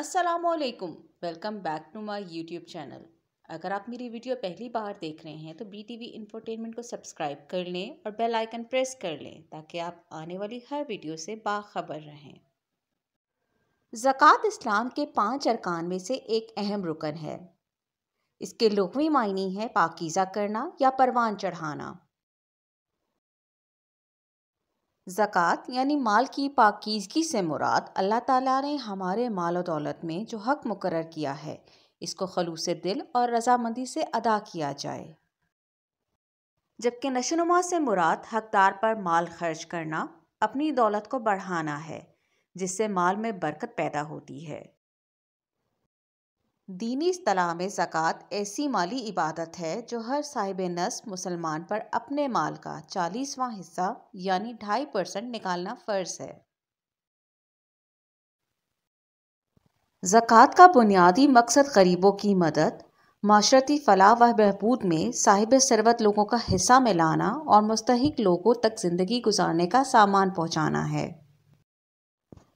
असलकुम welcome back to my YouTube channel अगर आप मेरी वीडियो पहली बार देख रहे हैं तो बी टी वी इंफोटेनमेंट को सब्सक्राइब कर लें और बेल आइकन प्रेस कर लें ताकि आप आने वाली हर वीडियो से बाखबर रहें ज़क़़त इस्लाम के पांच अरकान में से एक अहम रुकन है इसके लुगवी मायने है पाकिज़ा करना या परवान चढ़ाना ज़क़़त यानि माल की पाकीज़गी से मुराद अल्लाह ताला ने हमारे माल और दौलत में जो हक मुकर किया है इसको खलूस दिल और रजामंदी से अदा किया जाए जबकि नशोनुमा से मुराद हकदार पर माल खर्च करना अपनी दौलत को बढ़ाना है जिससे माल में बरकत पैदा होती है दीनी असलाह में ज़क़ात ऐसी माली इबादत है जो हर साहिब नस मुसलमान पर अपने माल का चालीसवां हिस्सा यानी ढाई परसेंट निकालना फ़र्ज है ज़क़़त का बुनियादी मकसद गरीबों की मदद माशरती फलाह व बहबूद में साहिब सरबत लोगों का हिस्सा मिलाना और मुस्तक लोगों तक ज़िंदगी गुजारने का सामान पहुँचाना है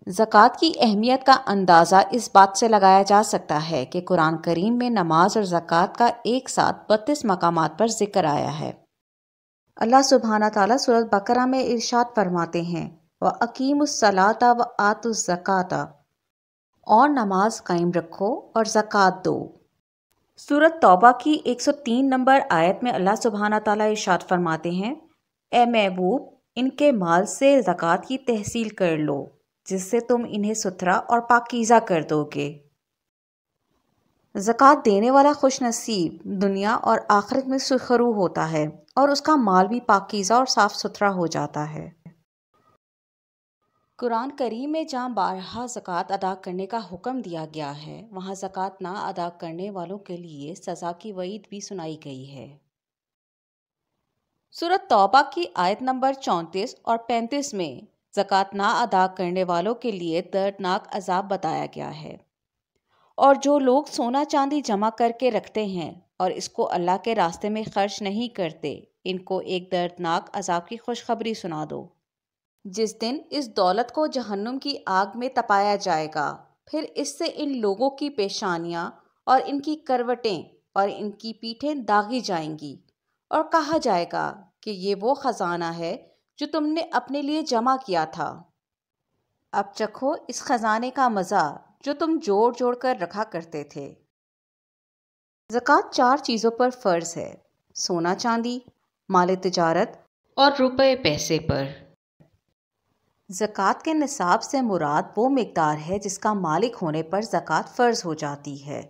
ज़क़़त की अहमियत का अंदाज़ा इस बात से लगाया जा सकता है कि कुरान करीम में नमाज और ज़क़़त का एक साथ बत्तीस मकाम पर जिक्र आया है अल्लाह सुबहाना ताली सूरत बकरा में इरशाद फरमाते हैं व उसलाता व ज़क़़ाता और नमाज कायम रखो और ज़क़़त दो सूरत तौबा की 103 नंबर आयत में अल्लाह सुबहाना ताली इरशाद फरमाते हैं ए महबूब इनके माल से ज़क़़त की तहसील कर लो जिससे तुम इन्हें सुथरा और पाकीज़ा कर दोगे ज़क़़त देने वाला खुश नसीब दुनिया और आखिरत में सुखरू होता है और उसका माल भी पाकीज़ा और साफ़ सुथरा हो जाता है कुरान करीम में जहाँ बारहा ज़क़़त अदा करने का हुक्म दिया गया है वहाँ ज़क़़त ना अदा करने वालों के लिए सज़ा की वईद भी सुनाई गई है सूरत तौबा की आयत नंबर चौंतीस और पैंतीस में जक़ात ना अदा करने वालों के लिए दर्दनाक अजाब बताया गया है और जो लोग सोना चांदी जमा करके रखते हैं और इसको अल्लाह के रास्ते में खर्च नहीं करते इनको एक दर्दनाक अजाब की खुशखबरी सुना दो जिस दिन इस दौलत को जहन्नुम की आग में तपाया जाएगा फिर इससे इन लोगों की पेशानियाँ और इनकी करवटें और इनकी पीठें दागी जाएंगी और कहा जाएगा कि ये वो ख़जाना है जो तुमने अपने लिए जमा किया था अब चखो इस खजाने का मज़ा जो तुम जोड़ जोड़ कर रखा करते थे जक़ात चार चीज़ों पर फ़र्ज़ है सोना चांदी माल तजारत और रुपए पैसे पर जक़ात के निसाब से मुराद वो मकदार है जिसका मालिक होने पर ज़क़़त फ़र्ज़ हो जाती है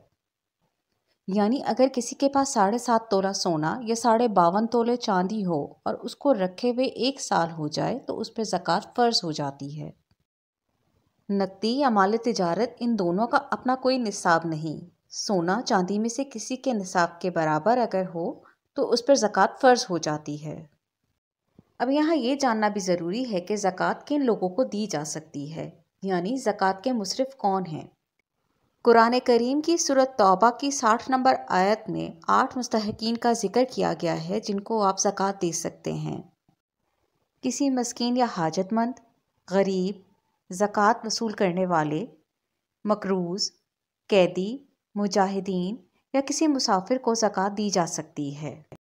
यानी अगर किसी के पास साढ़े सात तोला सोना या साढ़े बावन तोले चांदी हो और उसको रखे हुए एक साल हो जाए तो उस पर ज़क़़त फ़र्ज हो जाती है नकदी या माल तजारत इन दोनों का अपना कोई निसाब नहीं सोना चांदी में से किसी के निसाब के बराबर अगर हो तो उस पर ज़क़़त फ़र्ज हो जाती है अब यहाँ ये जानना भी ज़रूरी है कि ज़क़़त किन लोगों को दी जा सकती है यानी ज़क़़त के मुसरफ कौन हैं कुरान करीम की सूरत तौबा की साठ नंबर आयत में आठ मुस्तकिन का जिक्र किया गया है जिनको आप ज़क़़त दे सकते हैं किसी मस्किन या हाजतमंद गरीब ज़क़़त वसूल करने वाले मकरूज़ कैदी मुजाहिदीन या किसी मुसाफिर को ज़क़़त दी जा सकती है